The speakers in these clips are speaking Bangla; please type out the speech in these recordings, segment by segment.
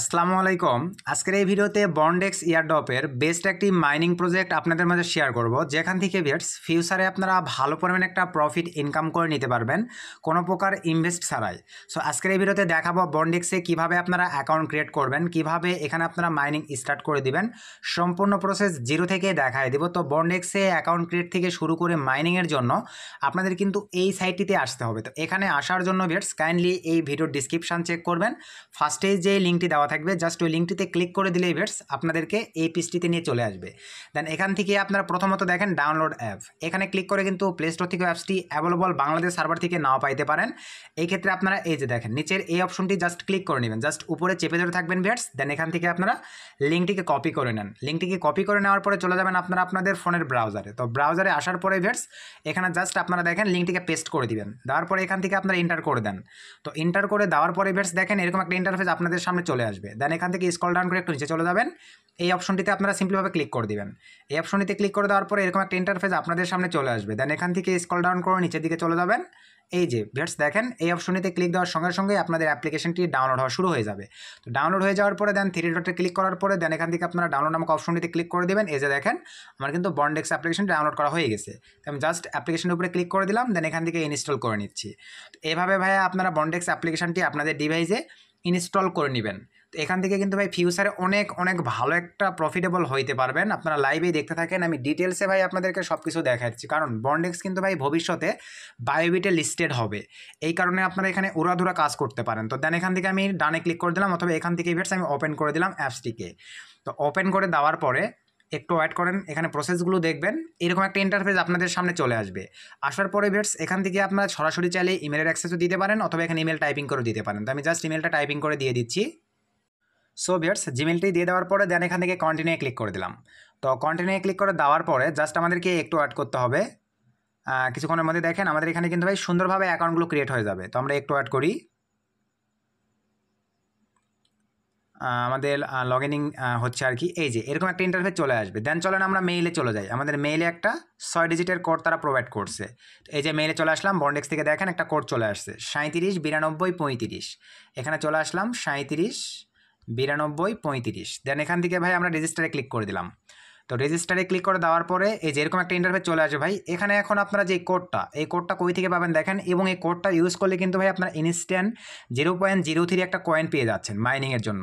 আসসালামু আলাইকুম আজকের এই ভিডিওতে বন্ডেক্স ইয়ারডপের বেস্ট একটি মাইনিং প্রজেক্ট আপনাদের মাঝে শেয়ার করব যেখান থেকে ভিয়ার্স ফিউচারে আপনারা ভালো পরিমাণে একটা প্রফিট ইনকাম করে নিতে পারবেন কোনো প্রকার ইনভেস্ট ছাড়াই সো আজকের এই ভিডিওতে দেখাবো বন্ডেক্সে কিভাবে আপনারা অ্যাকাউন্ট ক্রিয়েট করবেন কিভাবে এখানে আপনারা মাইনিং স্টার্ট করে দিবেন সম্পূর্ণ প্রসেস জিরো থেকে দেখায় দেব তো বন্ডেক্সে অ্যাকাউন্ট ক্রিয়েট থেকে শুরু করে মাইনিংয়ের জন্য আপনাদের কিন্তু এই সাইটটিতে আসতে হবে তো এখানে আসার জন্য ভিয়ার্স কাইন্ডলি এই ভিডিওর ডিসক্রিপশান চেক করবেন ফার্স্টেই যে লিঙ্কটি দেওয়া দেওয়া থাকবে জাস্ট ওই লিঙ্কটিতে ক্লিক করে দিলেই ভেটস আপনাদেরকে এই পিসটিতে নিয়ে চলে আসবে দেন এখান থেকে আপনারা প্রথমত দেখেন ডাউনলোড অ্যাপ এখানে ক্লিক করে কিন্তু প্লে স্টোর থেকে অ্যাপসটি অ্যাভেলেবল বাংলাদেশ সার্ভার থেকে নাও পাইতে পারেন এই ক্ষেত্রে আপনারা এই যে দেখেন নিচের এই অপশনটি জাস্ট ক্লিক করে নেবেন জাস্ট উপরে চেপে ধরে থাকবেন ভেটস দেন এখান থেকে আপনারা লিঙ্কটিকে কপি করে নেন লিঙ্কটিকে কপি করে নেওয়ার পরে চলে যাবেন আপনারা আপনাদের ফোনের ব্রাউজারে তো ব্রাউজারে আসার পরে ভেটস এখানে জাস্ট আপনারা দেখেন লিঙ্কটিকে পেস্ট করে দিবেন দেওয়ার পরে এখান থেকে আপনারা ইন্টার করে দেন তো ইন্টার করে দেওয়ার পরে ভেটস দেখেন এরকম একটা ইন্টারফেস আপনাদের সামনে চলে আসবে দেন এখান থেকে স্কল ডাউন করে একটু নিচে চলে যাবেন এই অপশনটিতে আপনারা সিম্পলিভাবে ক্লিক করে দেবেন এই অপশনটিতে ক্লিক করে দেওয়ার পরে এরকম একটা ইন্টারফেস আপনাদের সামনে চলে আসবে দেন এখান থেকে স্কল ডাউন করে নিচের দিকে চলে যাবেন এই যে ভেটস দেখেন এই অপশনটিতে ক্লিক দেওয়ার সঙ্গে সঙ্গে আপনাদের অ্যাপ্লিকেশনটি ডাউনলোড হওয়া শুরু হয়ে যাবে তো ডাউনলোড হয়ে যাওয়ার পরে দেন থ্রি ডটে ক্লিক করার পরে দেন এখান থেকে আপনারা ডাউনলোড নামক অপশনটিতে ক্লিক করে দেবেন এই যে দেখেন আমার কিন্তু বন্ডেক্স অ্যাপ্লিকেশন ডাউনলোড করা হয়ে গেছে তো আমি জাস্ট অ্যাপ্লিকেশনের উপরে ক্লিক করে দিলাম দেন এখান থেকে ইনস্টল করে নিচ্ছি এভাবে ভাইয়া আপনারা বন্ডেক্স অ্যাপ্লিকেশনটি আপনাদের ডিভাইসে ইনস্টল করে নেবেন তো এখান থেকে কিন্তু ভাই ফিউচারে অনেক অনেক ভালো একটা প্রফিটেবল হইতে পারবেন আপনারা লাইভেই দেখতে থাকেন আমি ডিটেলসে ভাই আপনাদেরকে সব কিছু দেখাচ্ছি কারণ বন্ডেক্স কিন্তু ভাই ভবিষ্যতে বায়োবিটে লিস্টেড হবে এই কারণে আপনারা এখানে উড়াধুরা কাজ করতে পারেন তো দেন এখান থেকে আমি ডানে ক্লিক করে দিলাম অথবা এখান থেকে ইভেন্টস আমি ওপেন করে দিলাম অ্যাপসটিকে তো ওপেন করে দেওয়ার পরে একটু ওয়েট করেন এখানে প্রসেসগুলো দেখবেন এরকম একটা ইন্টারফেস আপনাদের সামনে চলে আসবে আসার পরে ভেটস এখান থেকে আপনারা সরাসরি চাইলে ইমেলের অ্যাক্সেসও দিতে পারেন অথবা এখানে ইমেল টাইপিং করে দিতে পারেন তো আমি জাস্ট ইমেলটা টাইপিং করে দিয়ে দিচ্ছি সো ভিয়ার্স জিমেলটি দিয়ে দেওয়ার পরে দেন এখান থেকে কন্টিনিউ ক্লিক করে দিলাম তো কন্টিনিউ ক্লিক করে দেওয়ার পরে জাস্ট আমাদেরকে একটু অ্যাড করতে হবে কিছুক্ষণের মধ্যে দেখেন আমাদের এখানে কিন্তু ভাই সুন্দরভাবে অ্যাকাউন্টগুলো ক্রিয়েট হয়ে যাবে তো আমরা একটু অ্যাড করি আমাদের লগ ইনিং হচ্ছে আর কি এই যে এরকম একটা ইন্টারভিউ চলে আসবে দেন চলেন আমরা মেইলে চলে যাই আমাদের মেইলে একটা ছয় ডিজিটের কোড তারা প্রোভাইড করছে এই যে মেইলে চলে আসলাম বন্ডেক্স থেকে দেখেন একটা কোড চলে আসছে সাঁত্রিশ বিরানব্বই পঁয়ত্রিশ এখানে চলে আসলাম সাঁত্রিশ বিরানব্বই পঁয়ত্রিশ দেন এখান থেকে ভাই আমরা রেজিস্টারে ক্লিক করে দিলাম তো রেজিস্টারে ক্লিক করে দেওয়ার পরে এই যেরকম একটা ইন্টারভেস চলে আসবে ভাই এখানে এখন আপনারা যে কোডটা এই কোডটা কই থেকে পাবেন দেখেন এবং এই কোডটা ইউজ করলে কিন্তু ভাই আপনার instant zero point zero three একটা কয়েন পেয়ে যাচ্ছেন মাইনিংয়ের জন্য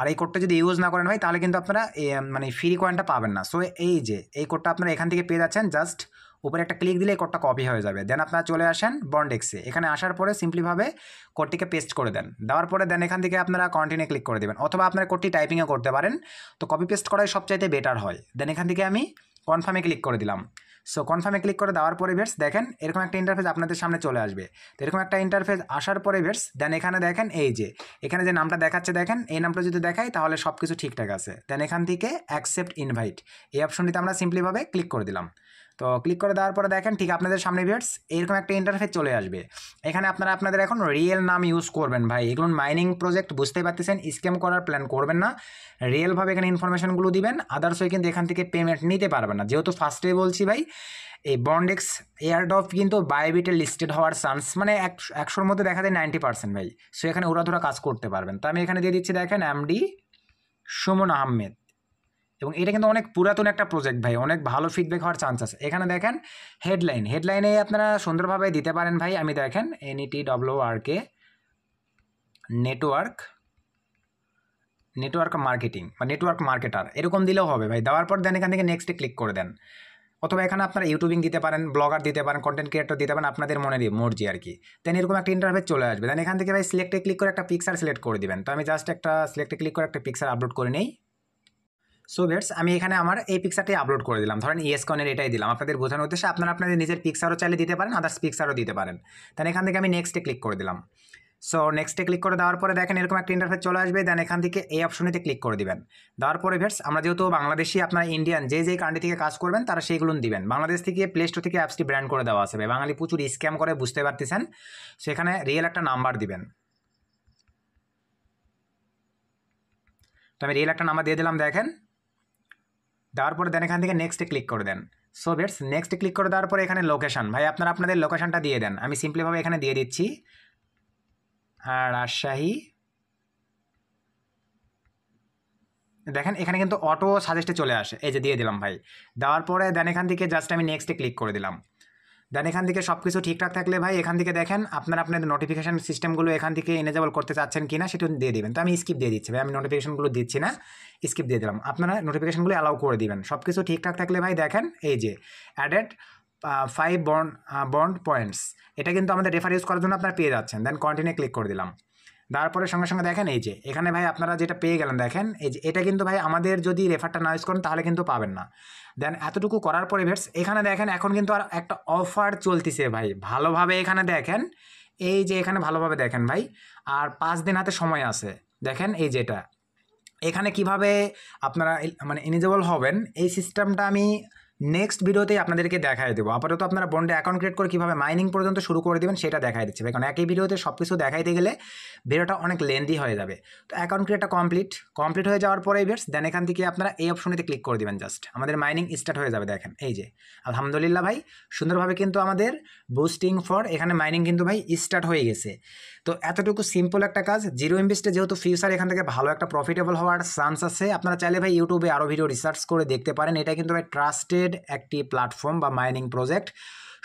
আর এই কোডটা যদি ইউজ না করেন ভাই তাহলে কিন্তু আপনারা মানে ফ্রি কয়েনটা পাবেন না সো এই যে এই কোডটা আপনারা এখান থেকে পেয়ে যাচ্ছেন জাস্ট উপরে একটা ক্লিক দিলে এই কোডটা কপি হয়ে যাবে দেন আপনারা চলে আসেন বন্ডেক্সে এখানে আসার পরে সিম্পলিভাবে কোডটিকে পেস্ট করে দেন দেওয়ার পরে দেন এখান থেকে আপনারা কন্টিনিউ ক্লিক করে দেবেন অথবা আপনার কোডটি টাইপিংও করতে পারেন তো কপি পেস্ট করাই সবচাইতে বেটার হয় দেন এখান থেকে আমি কনফার্মে ক্লিক করে দিলাম সো কনফার্মে ক্লিক করে দেওয়ার পরে ভেটস দেখেন এরকম একটা ইন্টারফেস আপনাদের সামনে চলে আসবে তো এরকম একটা ইন্টারফেস আসার পরে ভেটস দেন এখানে দেখেন এই যে এখানে যে নামটা দেখাচ্ছে দেখেন এই নামটা যদি দেখাই তাহলে সব কিছু ঠিকঠাক আছে দেন এখান থেকে অ্যাকসেপ্ট ইনভাইট এই অপশনটিতে আমরা সিম্পলিভাবে ক্লিক করে দিলাম তো ক্লিক করে দেওয়ার পরে দেখেন ঠিক আপনাদের সামনে ভেটস এরকম একটা ইন্টারফেস চলে আসবে এখানে আপনারা আপনাদের এখন রিয়েল নাম ইউজ করবেন ভাই এগুলো মাইনিং প্রজেক্ট বুঝতে পারতেছেন স্ক্যাম করার প্ল্যান করবেন না রিয়েলভাবে এখানে ইনফরমেশনগুলো দিবেন আদার্স হয়ে কিন্তু এখান থেকে পেমেন্ট নিতে পারবেন পারবে না যেহেতু ফার্স্টে বলছি ভাই এই বন্ডেক্স এয়ারডফ কিন্তু বায়োবিটে লিস্টেড হওয়ার চান্স মানে একশোর মধ্যে দেখা যায় নাইনটি পার্সেন্ট ভাই সো এখানে ওরা ধরা কাজ করতে পারবেন তো আমি এখানে দিয়ে দিচ্ছি দেখেন এমডি সুমন আহমেদ এবং এটা কিন্তু অনেক পুরাতন একটা প্রজেক্ট ভাই অনেক ভালো ফিডব্যাক হওয়ার চান্স আছে এখানে দেখেন হেডলাইন হেডলাইনে আপনারা সুন্দরভাবে দিতে পারেন ভাই আমি দেখেন N E T W R K network network marketing বা নেটওয়ার্ক মার্কেটার এরকম দিলেও হবে ভাই দেওয়ার পর দেন এখান থেকে নেক্সটে ক্লিক করে দেন অথবা এখানে আপনারা ইউটিউবিং দিতে পারেন ব্লগার দিতে পারেন কন্টেন্ট ক্রিয়েটর দিতে পারেন আপনাদের মনের মর্জি আর কি দেন এরকম একটা ইন্টারভেস চলে আসবে দেন এখান থেকে ভাই সিলেক্টে ক্লিক করে একটা পিকচার সিলেক্ট করে দিবেন তো আমি জাস্ট একটা সিলেক্টে ক্লিক করে একটা পিকচার আপলোড করে নিই সো বেটস আমি এখানে আমার এই পিকচারটি আপলোড করে দিলাম ধরেন ইয়েসকনের এটাই দিলাম আপনাদের বোঝানোর উদ্দেশ্যে আপনারা আপনাদের নিজের পিকচারও চাইলে দিতে পারেন আদার্স পিকচারও দিতে পারেন তাহলে এখান থেকে আমি নেক্সটে ক্লিক করে দিলাম সো নেক্সটে ক্লিক করে দেওয়ার পরে দেখেন এরকম একটা ইন্টারফেস চলে আসবে দেন এখান থেকে এই অপশনেতে ক্লিক করে দিবেন দেওয়ার পরে ভেটস আমরা যেহেতু বাংলাদেশি আপনার ইন্ডিয়ান যে যে কান্ট্রি থেকে কাজ করবেন তারা সেইগুলো দিবেন বাংলাদেশ থেকে প্লে স্টোর থেকে অ্যাপসটি ব্র্যান্ড করে দেওয়া আসবে বাঙালি প্রচুর স্ক্যাম করে বুঝতে পারতেছেন সেখানে রিয়েল একটা নাম্বার দিবেন তো আমি রিয়েল একটা নাম্বার দিয়ে দিলাম দেখেন দেওয়ার পরে দেন এখান থেকে নেক্সটে ক্লিক করে দেন সো ভেটস নেক্সট ক্লিক করে দেওয়ার পরে এখানে লোকেশান ভাই আপনারা আপনাদের লোকেশানটা দিয়ে দেন আমি সিম্পলিভাবে এখানে দিয়ে দিচ্ছি আর রাজশাহী দেখেন এখানে কিন্তু অটো সাজেস্টে চলে আসে এই যে দিয়ে দিলাম ভাই দেওয়ার পরে দেন এখান থেকে জাস্ট আমি নেক্সটে ক্লিক করে দিলাম দেন এখান থেকে সব কিছু ঠিকঠাক থাকলে ভাই এখান থেকে দেখেন আপনার আপনাদের নোটিফিকেশান সিস্টেমগুলো এখান থেকে এনেজেবল করতে চাচ্ছেন কি না সেটা দিয়ে দেবেন তো আমি স্কিপ দিয়ে দিচ্ছি ভাই আমি নোটিফিকেশানগুলো দিচ্ছি না স্কিপ দিয়ে দিলাম আপনারা নোটিফিকেশানগুলো অ্যালাউ করে দিবেন সব কিছু ঠিকঠাক থাকলে ভাই দেখেন এই যে added five bond bond points এটা কিন্তু আমাদের রেফার ইউজ করার জন্য আপনারা পেয়ে যাচ্ছেন দেন কন্টিনিউ ক্লিক করে দিলাম তারপরে সঙ্গে সঙ্গে দেখেন এই যে এখানে ভাই আপনারা যেটা পেয়ে গেলেন দেখেন এই যে এটা কিন্তু ভাই আমাদের যদি রেফারটা না ইউজ করেন তাহলে কিন্তু পাবেন না দেন এতটুকু করার পরে ভেটস এখানে দেখেন এখন কিন্তু আর একটা অফার চলতেছে ভাই ভালোভাবে এখানে দেখেন এই যে এখানে ভালোভাবে দেখেন ভাই আর পাঁচ দিন হাতে সময় আছে দেখেন এই যেটা এখানে কিভাবে আপনারা মানে এলিজেবল হবেন এই সিস্টেমটা আমি নেক্সট ভিডিওতেই আপনাদেরকে দেখায় দেবো আপাতত আপনারা বন্ডে অ্যাকাউন্ট ক্রিয়েট করে কীভাবে মাইনিং পর্যন্ত শুরু করে দেবেন সেটা দেখায় দিচ্ছে কারণ একই ভিডিওতে সব কিছু দেখাইতে গেলে ভিডিওটা অনেক লেন্দি হয়ে যাবে তো অ্যাকাউন্ট ক্রিয়েটটা কমপ্লিট কমপ্লিট হয়ে যাওয়ার পরে ভিয়ার্স দেন এখান থেকে আপনারা এই অপশনেতে ক্লিক করে দেবেন জাস্ট আমাদের মাইনিং স্টার্ট হয়ে যাবে দেখেন এই যে আলহামদুলিল্লাহ ভাই সুন্দরভাবে কিন্তু আমাদের বুস্টিং ফর এখানে মাইনিং কিন্তু ভাই স্টার্ট হয়ে গেছে তো এতটুকু সিম্পল একটা কাজ জিরো ইনভেস্টে যেহেতু ফিউচার এখান থেকে ভালো একটা প্রফিটেবল হওয়ার চান্স আছে আপনারা চাইলে ভাই ইউটিউবে আরও ভিডিও রিসার্চ করে দেখতে পারেন এটা কিন্তু ভাই ট্রাস্টে রিলেটেড একটি প্ল্যাটফর্ম বা মাইনিং প্রজেক্ট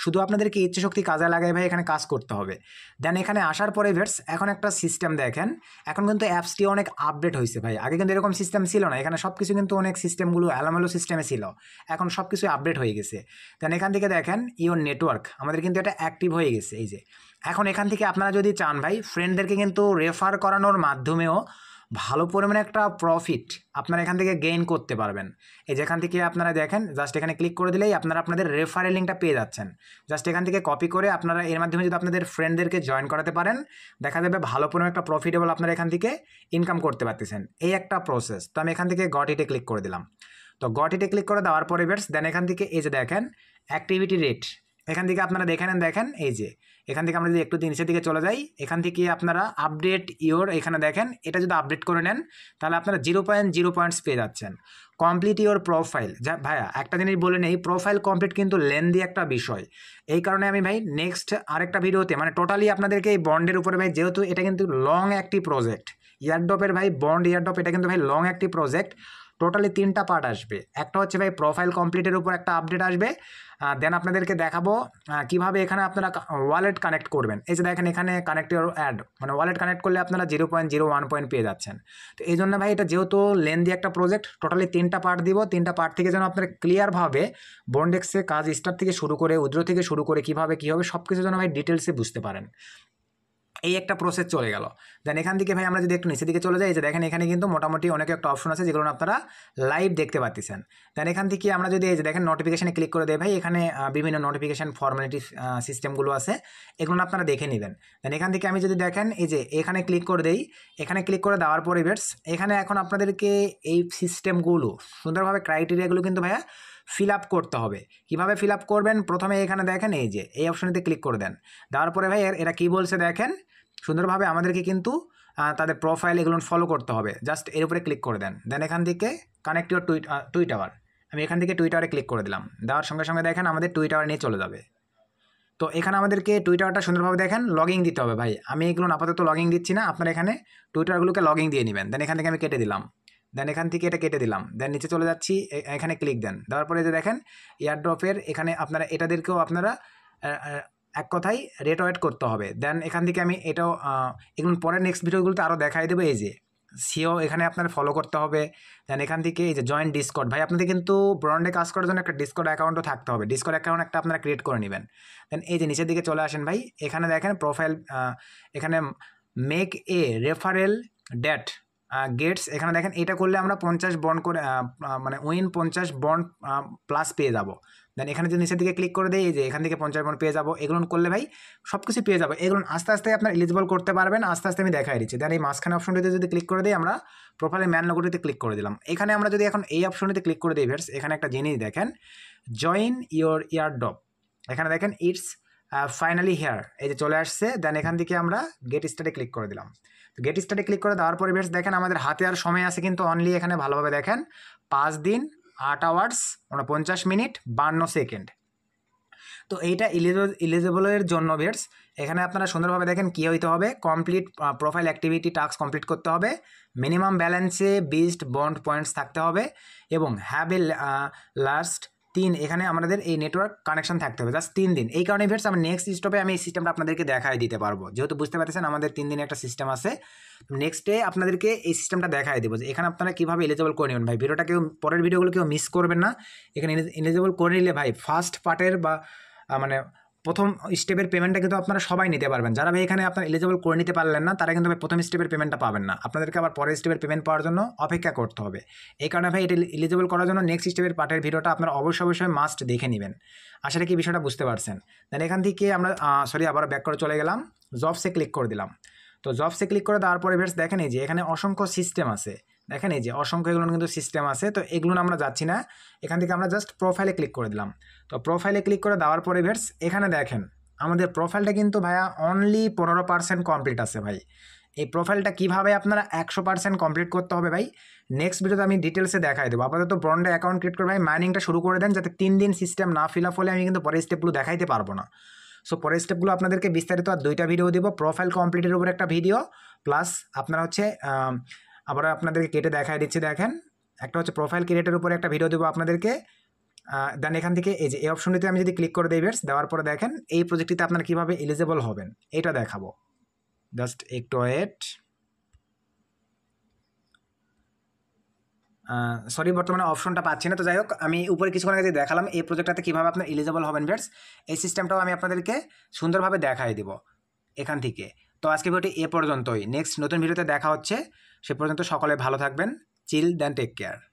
শুধু আপনাদেরকে ইচ্ছাশক্তি কাজে লাগাই ভাই এখানে কাজ করতে হবে দেন এখানে আসার পরে ভেটস এখন একটা সিস্টেম দেখেন এখন কিন্তু অ্যাপসটি অনেক আপডেট হয়েছে ভাই আগে কিন্তু এরকম সিস্টেম ছিল না এখানে সব কিছু কিন্তু অনেক সিস্টেমগুলো অ্যালোমেলো সিস্টেমে ছিল এখন সব কিছু আপডেট হয়ে গেছে দেন এখান থেকে দেখেন ইওর নেটওয়ার্ক আমাদের কিন্তু এটা অ্যাক্টিভ হয়ে গেছে এই যে এখন এখান থেকে আপনারা যদি চান ভাই ফ্রেন্ডদেরকে কিন্তু রেফার করানোর মাধ্যমেও ভালো পরিমাণে একটা প্রফিট আপনারা এখান থেকে গেইন করতে পারবেন এই যেখান থেকে আপনারা দেখেন জাস্ট এখানে ক্লিক করে দিলেই আপনারা আপনাদের রেফারেল লিঙ্কটা পেয়ে যাচ্ছেন জাস্ট এখান থেকে কপি করে আপনারা এর মাধ্যমে যদি আপনাদের ফ্রেন্ডদেরকে জয়েন করাতে পারেন দেখা যাবে ভালো পরিমাণে একটা প্রফিটেবল আপনারা এখান থেকে ইনকাম করতে পারতেছেন এই একটা প্রসেস তো আমি এখান থেকে গট ক্লিক করে দিলাম তো গট ক্লিক করে দেওয়ার পরে বেটস দেন এখান থেকে এই যে দেখেন অ্যাক্টিভিটি রেট এখান থেকে আপনারা দেখে নেন দেখেন এই যে এখান থেকে আমরা যদি একটু নিচের দিকে চলে যাই এখান থেকে আপনারা আপডেট ইয়োর এখানে দেখেন এটা যদি আপডেট করে নেন তাহলে আপনারা জিরো পয়েন্ট জিরো পয়েন্টস পেয়ে যাচ্ছেন কমপ্লিট ইয়োর প্রোফাইল যা ভাইয়া একটা জিনিস বলে নেই প্রোফাইল কমপ্লিট কিন্তু লেন্দি একটা বিষয় এই কারণে আমি ভাই নেক্সট আরেকটা ভিডিওতে মানে টোটালি আপনাদেরকে এই বন্ডের উপরে ভাই যেহেতু এটা কিন্তু লং একটি প্রজেক্ট ইয়ারডপের ভাই বন্ড ইয়ারডপ এটা কিন্তু ভাই লং একটি প্রজেক্ট টোটালি তিনটা পার্ট আসবে একটা হচ্ছে ভাই প্রোফাইল কমপ্লিটের উপর একটা আপডেট আসবে দেন আপনাদেরকে দেখাবো কিভাবে এখানে আপনারা ওয়ালেট কানেক্ট করবেন এই যে দেখেন এখানে কানেক্ট ইউর অ্যাড মানে ওয়ালেট কানেক্ট করলে আপনারা zero point zero one point পেয়ে যাচ্ছেন তো এই জন্য ভাই এটা যেহেতু লেন্দি একটা প্রজেক্ট টোটালি তিনটা পার্ট দিব তিনটা পার্ট থেকে যেন আপনারা ক্লিয়ারভাবে বন্ডেক্সে কাজ স্টার্ট থেকে শুরু করে উদ্র থেকে শুরু করে কিভাবে কী হবে সব কিছু যেন ভাই ডিটেলসে বুঝতে পারেন এই একটা প্রসেস চলে গেল দেন এখান থেকে ভাই আমরা যদি একটু নিচের দিকে চলে যাই যে দেখেন এখানে কিন্তু মোটামুটি অনেক একটা অপশন আছে যেগুলো আপনারা লাইভ দেখতে পাচ্ছেন দেন এখান থেকে আমরা যদি এই যে দেখেন নোটিফিকেশানে ক্লিক করে দেয় ভাই এখানে বিভিন্ন নোটিফিকেশান ফর্মালিটি সিস্টেমগুলো আছে এগুলো আপনারা দেখে নেবেন দেন এখান থেকে আমি যদি দেখেন এই যে এখানে ক্লিক করে দেই এখানে ক্লিক করে দেওয়ার পরে বেটস এখানে এখন আপনাদেরকে এই সিস্টেমগুলো সুন্দরভাবে ক্রাইটেরিয়াগুলো কিন্তু ভাইয়া ফিল আপ করতে হবে কিভাবে ফিল আপ করবেন প্রথমে এখানে দেখেন এই যে এই অপশানেতে ক্লিক করে দেন দেওয়ার পরে ভাই এরা কি বলছে দেখেন সুন্দরভাবে আমাদেরকে কিন্তু তাদের প্রোফাইল এগুলো ফলো করতে হবে জাস্ট এর উপরে ক্লিক করে দেন দেন এখান থেকে connect your tweet tweet our আমি এখান থেকে টুইটারে ক্লিক করে দিলাম দেওয়ার সঙ্গে সঙ্গে দেখেন আমাদের টুইটার নিয়ে চলে যাবে তো এখানে আমাদেরকে টুইটারটা সুন্দরভাবে দেখেন লগিং দিতে হবে ভাই আমি এগুলো আপাতত লগিং দিচ্ছি না আপনার এখানে টুইটারগুলোকে লগিং দিয়ে নেবেন দেন এখান থেকে আমি কেটে দিলাম দেন এখান থেকে এটা কেটে দিলাম দেন নিচে চলে যাচ্ছি এখানে ক্লিক দেন দেওয়ার পরে যে দেখেন এয়ারড্রপের এখানে আপনারা এটাদেরকেও আপনারা এক কথাই রেট ওয়েট করতে হবে দেন এখান থেকে আমি এটাও এগুলো পরে নেক্সট ভিডিওগুলোতে আরও দেখাই দেবো এই যে সিও এখানে আপনার ফলো করতে হবে দেন এখান থেকে এই যে জয়েন্ট ডিসকট ভাই আপনাদের কিন্তু ব্রন্ডে কাজ করার জন্য একটা ডিসকট অ্যাকাউন্টও থাকতে হবে ডিসকট অ্যাকাউন্ট একটা আপনারা ক্রিয়েট করে নেবেন দেন এই যে নিচের দিকে চলে আসেন ভাই এখানে দেখেন প্রোফাইল এখানে make a referral date gets এখানে দেখেন এটা করলে আমরা পঞ্চাশ বন্ড করে মানে উইন পঞ্চাশ বন্ড প্লাস পেয়ে যাবো দেন এখানে যদি নিচের দিকে ক্লিক করে দেয় এই যে এখান থেকে পঞ্চাশ বন্ড পেয়ে যাবো এগুলো করলে ভাই সব কিছু পেয়ে যাবো এগুলো আস্তে আস্তে আপনার এলিজিবল করতে পারবেন আস্তে আস্তে আমি দেখাই দিচ্ছি দেন এই মাঝখানে অপশনটিতে যদি ক্লিক করে দিই আমরা প্রোফাইলে ম্যান লগোটিতে ক্লিক করে দিলাম এখানে আমরা যদি এখন এই অপশনটিতে ক্লিক করে দিই ভেটস এখানে একটা জিনিস দেখেন জয়েন ইয়োর ইয়ার ডপ এখানে দেখেন ইটস ফাইনালি হেয়ার এই যে চলে আসছে দেন এখান থেকে আমরা গেট স্টার্টে ক্লিক করে দিলাম গেট স্টার্টে ক্লিক করে দেওয়ার পরে বেশ দেখেন আমাদের হাতে আর সময় আছে কিন্তু অনলি এখানে ভালোভাবে দেখেন পাঁচ দিন আট আওয়ার্স পঞ্চাশ মিনিট বান্ন সেকেন্ড তো এইটা ইলিজিবলের জন্য বেটস এখানে আপনারা সুন্দরভাবে দেখেন কী হইতে হবে complete profile activity task complete করতে হবে মিনিমাম ব্যালেন্সে বিস্ট বন্ড পয়েন্টস থাকতে হবে এবং হ্যাভ এ লাস্ট তিন এখানে আমাদের এই নেটওয়ার্ক কানেকশন থাকতে হবে জাস্ট তিন দিন এই কারণে ভিয়ার্স আমি নেক্সট স্টপে আমি এই সিস্টেমটা আপনাদেরকে দেখাই দিতে পারবো যেহেতু বুঝতে পারছেন আমাদের তিন দিনে একটা সিস্টেম আছে নেক্সট ডে আপনাদেরকে এই সিস্টেমটা দেখাই দেবো যে এখানে আপনারা কীভাবে এলিজেবল করে নেবেন ভাই ভিডিওটা কেউ পরের ভিডিওগুলো কেউ মিস করবেন না এখানে এলিজেবল করে নিলে ভাই ফার্স্ট পার্টের বা মানে প্রথম স্টেপের পেমেন্টটা কিন্তু আপনারা সবাই নিতে পারবেন যারা ভাই এখানে আপনার এলিজেবল করে নিতে পারলেন না তারা কিন্তু ভাই প্রথম স্টেপের পেমেন্টটা পাবেন না আপনাদেরকে আবার পরের স্টেপের পেমেন্ট পাওয়ার জন্য অপেক্ষা করতে হবে এই কারণে ভাই এটা এলিজেবল করার জন্য নেক্সট স্টেপের পার্টের ভিডিওটা আপনারা অবশ্যই অবশ্যই মাস্ট দেখে নেবেন আশা রাখি বিষয়টা বুঝতে পারছেন দেন এখান থেকে আমরা সরি আবার ব্যাক করে চলে গেলাম জবসে ক্লিক করে দিলাম তো জবসে ক্লিক করে দেওয়ার পরে ভেটস দেখেন এই যে এখানে অসংখ্য সিস্টেম আছে দেখেন এই যে অসংখ্য এগুলো কিন্তু সিস্টেম আছে তো এগুলো আমরা যাচ্ছি না এখান থেকে আমরা জাস্ট প্রোফাইলে ক্লিক করে দিলাম তো প্রোফাইলে ক্লিক করে দেওয়ার পরে ভেটস এখানে দেখেন আমাদের প্রোফাইলটা কিন্তু ভাইয়া অনলি পনেরো পার্সেন্ট কমপ্লিট আছে ভাই এই প্রোফাইলটা কিভাবে আপনারা একশো পার্সেন্ট কমপ্লিট করতে হবে ভাই নেক্সট ভিডিওতে আমি ডিটেলসে দেখাই দেবো আপাতত ব্রন্ডে অ্যাকাউন্ট ক্রিয়েট করে ভাই মাইনিংটা শুরু করে দেন যাতে তিন দিন সিস্টেম না ফিল আপ হলে আমি কিন্তু পরের স্টেপগুলো দেখাইতে পারবো না সো পরের স্টেপগুলো আপনাদেরকে বিস্তারিত আর দুইটা ভিডিও দিব প্রোফাইল কমপ্লিটের উপর একটা ভিডিও প্লাস আপনারা হচ্ছে আবার আপনাদেরকে কেটে দেখাই দিচ্ছি দেখেন একটা হচ্ছে প্রোফাইল ক্রিয়েটের উপরে একটা ভিডিও দেবো আপনাদেরকে দেন এখান থেকে এই যে এই অপশনটিতে আমি যদি ক্লিক করে দিই বেটস দেওয়ার পরে দেখেন এই প্রজেক্টটিতে আপনারা কীভাবে এলিজেবল হবেন এটা দেখাবো জাস্ট একটু ওয়েট সরি বর্তমানে অপশনটা পাচ্ছি না তো যাই হোক আমি উপরে কিছুক্ষণ আগে দেখালাম এই প্রজেক্টটাতে কীভাবে আপনার এলিজেবল হবেন বেটস এই সিস্টেমটাও আমি আপনাদেরকে সুন্দরভাবে দেখাই দেব এখান থেকে তো আজকে ভিডিওটি এ পর্যন্তই নেক্সট নতুন ভিডিওতে দেখা হচ্ছে সে পর্যন্ত সকলে ভালো থাকবেন চিল দ্যান টেক কেয়ার